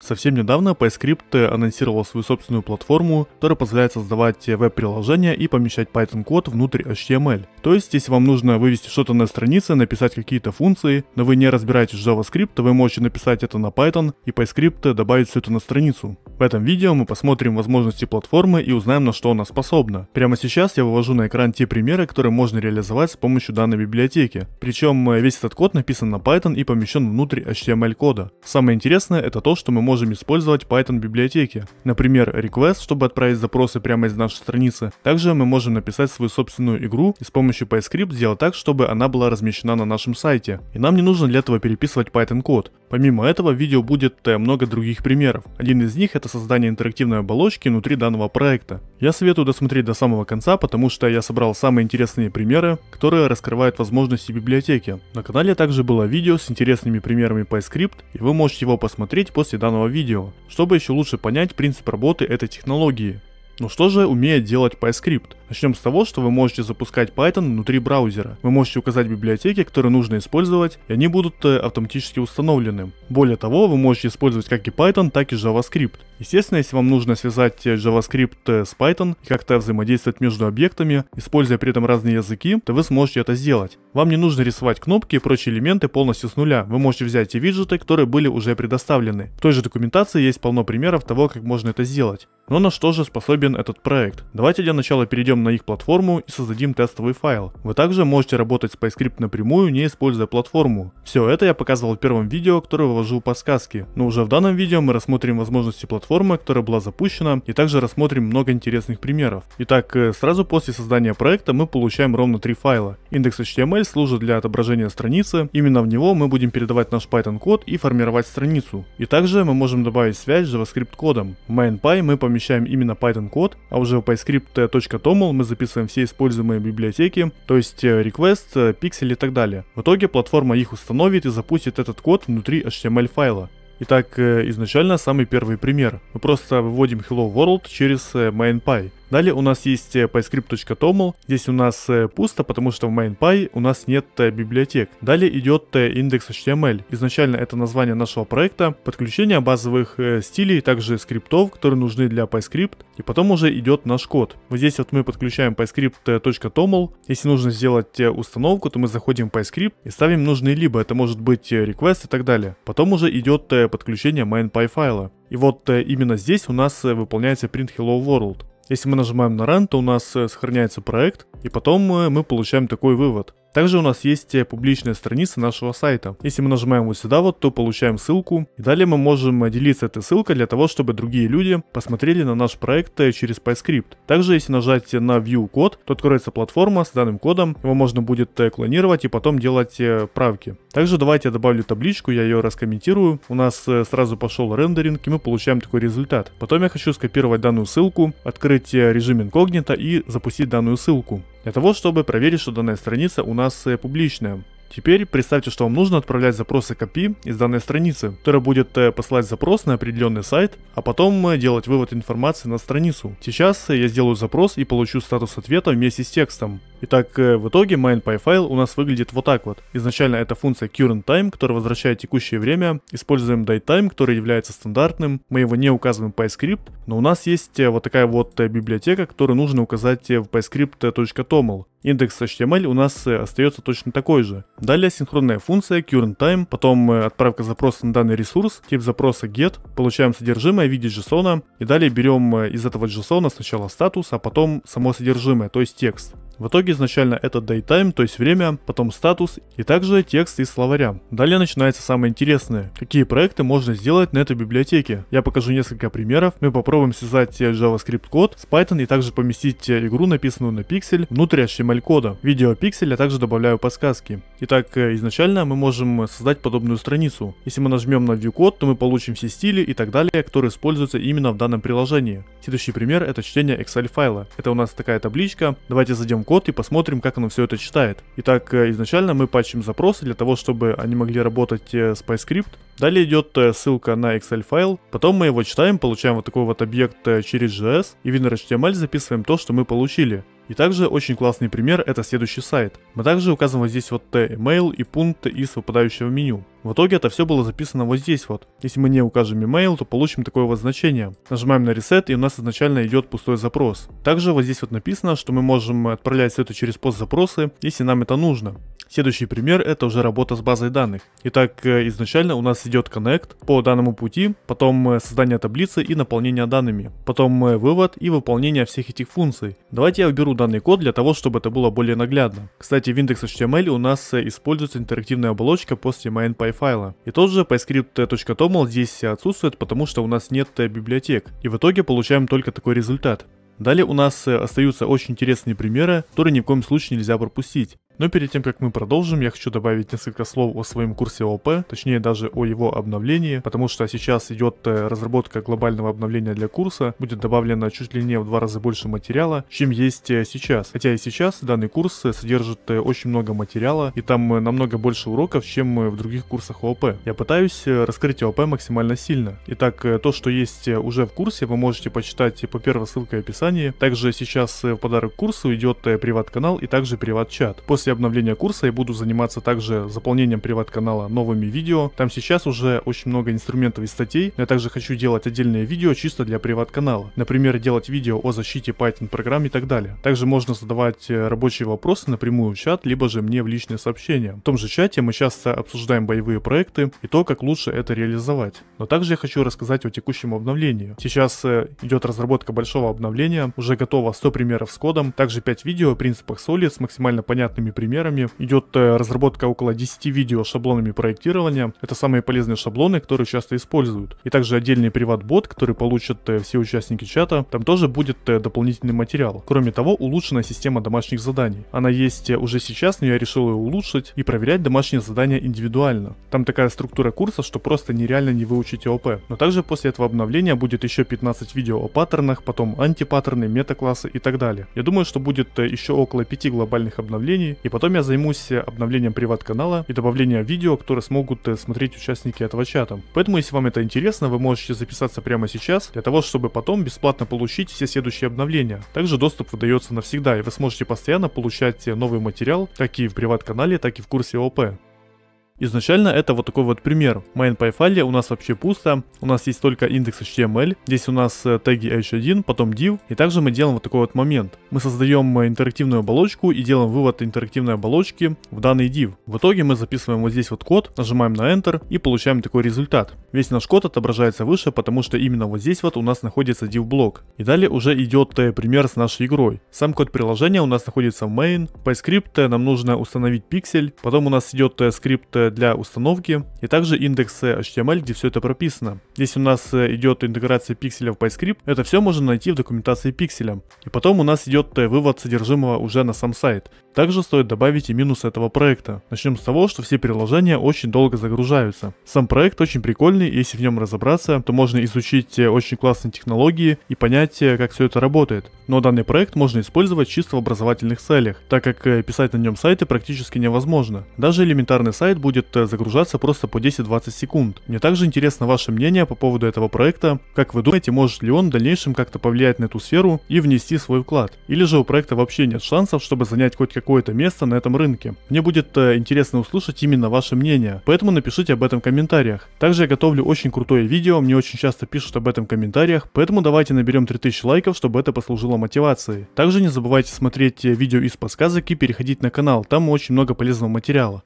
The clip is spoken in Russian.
Совсем недавно PyScript анонсировал свою собственную платформу, которая позволяет создавать веб-приложения и помещать Python-код внутрь HTML. То есть, если вам нужно вывести что-то на странице, написать какие-то функции, но вы не разбираетесь в JavaScript, вы можете написать это на Python и PyScript добавить все это на страницу. В этом видео мы посмотрим возможности платформы и узнаем, на что она способна. Прямо сейчас я вывожу на экран те примеры, которые можно реализовать с помощью данной библиотеки. Причем э, весь этот код написан на Python и помещен внутрь HTML кода. Самое интересное это то, что мы можем использовать Python библиотеки. Например, request, чтобы отправить запросы прямо из нашей страницы. Также мы можем написать свою собственную игру и с помощью PyScript сделать так, чтобы она была размещена на нашем сайте. И нам не нужно для этого переписывать Python код. Помимо этого, в видео будет э, много других примеров. Один из них это создание интерактивной оболочки внутри данного проекта. Я советую досмотреть до самого конца, потому что я собрал самые интересные примеры, которые раскрывают возможности библиотеки. На канале также было видео с интересными примерами PyScript, и вы можете его посмотреть после данного видео, чтобы еще лучше понять принцип работы этой технологии. Ну что же умеет делать PyScript? Начнем с того, что вы можете запускать Python внутри браузера. Вы можете указать библиотеки, которые нужно использовать, и они будут э, автоматически установлены. Более того, вы можете использовать как и Python, так и JavaScript. Естественно, если вам нужно связать э, JavaScript э, с Python и как-то взаимодействовать между объектами, используя при этом разные языки, то вы сможете это сделать. Вам не нужно рисовать кнопки и прочие элементы полностью с нуля. Вы можете взять те виджеты, которые были уже предоставлены. В той же документации есть полно примеров того, как можно это сделать. Но на что же способен удобен этот проект. Давайте для начала перейдем на их платформу и создадим тестовый файл. Вы также можете работать с PyScript напрямую, не используя платформу. Все это я показывал в первом видео, которое вложил подсказки. Но уже в данном видео мы рассмотрим возможности платформы, которая была запущена, и также рассмотрим много интересных примеров. Итак, э, сразу после создания проекта мы получаем ровно три файла. Индекс HTML служит для отображения страницы, именно в него мы будем передавать наш Python код и формировать страницу. И также мы можем добавить связь с JavaScript кодом. В MainPy мы помещаем именно Python код код, а уже в PyScript.toml мы записываем все используемые библиотеки, то есть э, request, э, пиксель и так далее. В итоге платформа их установит и запустит этот код внутри HTML файла. Итак, э, изначально самый первый пример. Мы просто выводим Hello World через MainPy. Далее у нас есть э, PyScript.toml. Здесь у нас э, пусто, потому что в MainPy у нас нет э, библиотек. Далее идет index.html, Изначально это название нашего проекта, подключение базовых стилей, также скриптов, которые нужны для PyScript. И потом уже идет наш код. Вот здесь вот мы подключаем PyScript.toml. Если нужно сделать установку, то мы заходим в PyScript и ставим нужные либо. Это может быть request и так далее. Потом уже идет подключение MainPy файла. И вот именно здесь у нас выполняется print hello world. Если мы нажимаем на Run, то у нас э, сохраняется проект, и потом э, мы получаем такой вывод. Также у нас есть э, публичная страница нашего сайта. Если мы нажимаем вот сюда вот, то получаем ссылку. И далее мы можем делиться этой ссылкой для того, чтобы другие люди посмотрели на наш проект через PyScript. Также если нажать на View код, то откроется платформа с данным кодом. Его можно будет клонировать и потом делать правки. Также давайте я добавлю табличку, я ее раскомментирую. У нас сразу пошел рендеринг и мы получаем такой результат. Потом я хочу скопировать данную ссылку, открыть открыть э, режим инкогнито и запустить данную ссылку. Для того, чтобы проверить, что данная страница у нас э, публичная. Теперь представьте, что вам нужно отправлять запросы к API из данной страницы, которая будет э, посылать запрос на определенный сайт, а потом э, делать вывод информации на страницу. Сейчас э, я сделаю запрос и получу статус ответа вместе с текстом. Итак, в итоге main.py у нас выглядит вот так вот. Изначально это функция currentTime, которая возвращает текущее время. Используем dateTime, который является стандартным. Мы его не указываем в PyScript, но у нас есть вот такая вот библиотека, которую нужно указать в pyscript.toml. Индекс HTML у нас э, остается точно такой же. Далее синхронная функция currentTime, потом э, отправка запроса на данный ресурс, тип запроса get, получаем содержимое в виде JSON, и далее берем э, из этого JSON сначала статус, а потом само содержимое, то есть текст. В итоге изначально это daytime, то есть время, потом статус и также текст из словаря. Далее начинается самое интересное. Какие проекты можно сделать на этой библиотеке? Я покажу несколько примеров. Мы попробуем связать JavaScript код с Python и также поместить игру, написанную на пиксель, внутрь HTML кода. Видео пиксель я также добавляю подсказки. Итак, э, изначально мы можем создать подобную страницу. Если мы нажмем на View Code, то мы получим все стили и так далее, которые используются именно в данном приложении. Следующий пример это чтение Excel файла. Это у нас такая табличка. Давайте зайдем код и посмотрим, как оно все это читает. Итак, э, изначально мы патчим запросы для того, чтобы они могли работать э, с PyScript. Далее идет э, ссылка на Excel файл, потом мы его читаем, получаем вот такой вот объект через JS и в HTML записываем то, что мы получили. И также очень классный пример это следующий сайт. Мы также указываем здесь вот email и пункт из выпадающего меню. В итоге это все было записано вот здесь вот. Если мы не укажем email, то получим такое вот значение. Нажимаем на reset и у нас изначально идет пустой запрос. Также вот здесь вот написано, что мы можем отправлять все это через пост запросы, если нам это нужно. Следующий пример это уже работа с базой данных. Итак, э, изначально у нас идет connect по данному пути, потом э, создание таблицы и наполнение данными, потом э, вывод и выполнение всех этих функций. Давайте я уберу данный код для того, чтобы это было более наглядно. Кстати, в index.html у нас используется интерактивная оболочка после main.py .py файла. И тот же PyScript.toml здесь отсутствует, потому что у нас нет э, библиотек. И в итоге получаем только такой результат. Далее у нас э, остаются очень интересные примеры, которые ни в коем случае нельзя пропустить. Но перед тем, как мы продолжим, я хочу добавить несколько слов о своем курсе ОП, точнее даже о его обновлении, потому что сейчас идет э, разработка глобального обновления для курса, будет добавлено чуть ли не в два раза больше материала, чем есть э, сейчас. Хотя и сейчас данный курс э, содержит очень много материала, и там намного больше уроков, чем в других курсах ОП. Я пытаюсь раскрыть ОП максимально сильно. Итак, то, что есть уже в курсе, вы можете почитать по первой ссылке в описании. Также сейчас в подарок курсу идет приват-канал и также приват-чат. После все обновления курса я буду заниматься также заполнением приват-канала новыми видео. Там сейчас уже очень много инструментов и статей. Я также хочу делать отдельные видео чисто для приват-канала. Например, делать видео о защите Python программ и так далее. Также можно задавать э, рабочие вопросы напрямую в чат, либо же мне в личные сообщения. В том же чате мы часто обсуждаем боевые проекты и то, как лучше это реализовать. Но также я хочу рассказать о текущем обновлении. Сейчас э, идет разработка большого обновления, уже готово 100 примеров с кодом, также 5 видео о принципах соли с максимально понятными примерами. Идет э, разработка около 10 видео шаблонами проектирования. Это самые полезные шаблоны, которые часто используют. И также отдельный приват-бот, который получат э, все участники чата. Там тоже будет э, дополнительный материал. Кроме того, улучшена система домашних заданий. Она есть уже сейчас, но я решил ее улучшить и проверять домашние задания индивидуально. Там такая структура курса, что просто нереально не выучить ОП. Но также после этого обновления будет еще 15 видео о паттернах, потом антипаттерны, метаклассы и так далее. Я думаю, что будет еще около 5 глобальных обновлений, и и потом я займусь обновлением приват-канала и добавлением видео, которые смогут э, смотреть участники этого чата. Поэтому, если вам это интересно, вы можете записаться прямо сейчас, для того, чтобы потом бесплатно получить все следующие обновления. Также доступ выдается навсегда, и вы сможете постоянно получать э, новый материал, как и в приват-канале, так и в курсе ОП. Изначально это вот такой вот пример. Main.py MainPyFile у нас вообще пусто, у нас есть только индекс HTML, здесь у нас э, теги h1, потом div, и также мы делаем вот такой вот момент. Мы создаем э, интерактивную оболочку и делаем вывод интерактивной оболочки в данный div. В итоге мы записываем вот здесь вот код, нажимаем на Enter и получаем такой результат. Весь наш код отображается выше, потому что именно вот здесь вот у нас находится div блок. И далее уже идет э, пример с нашей игрой. Сам код приложения у нас находится в main, по скрипт нам нужно установить пиксель, потом у нас идет скрипт для установки и также индексы HTML, где все это прописано. Здесь у нас э, идет интеграция пикселя в PyScript, это все можно найти в документации пикселя. И потом у нас идет э, вывод содержимого уже на сам сайт. Также стоит добавить и минусы этого проекта. Начнем с того, что все приложения очень долго загружаются. Сам проект очень прикольный, если в нем разобраться, то можно изучить э, очень классные технологии и понять, как все это работает. Но данный проект можно использовать чисто в образовательных целях, так как писать на нем сайты практически невозможно. Даже элементарный сайт будет будет э, загружаться просто по 10-20 секунд. Мне также интересно ваше мнение по поводу этого проекта. Как вы думаете, может ли он в дальнейшем как-то повлиять на эту сферу и внести свой вклад? Или же у проекта вообще нет шансов, чтобы занять хоть какое-то место на этом рынке? Мне будет э, интересно услышать именно ваше мнение, поэтому напишите об этом в комментариях. Также я готовлю очень крутое видео, мне очень часто пишут об этом в комментариях, поэтому давайте наберем 3000 лайков, чтобы это послужило мотивацией. Также не забывайте смотреть э, видео из подсказок и переходить на канал, там очень много полезного материала.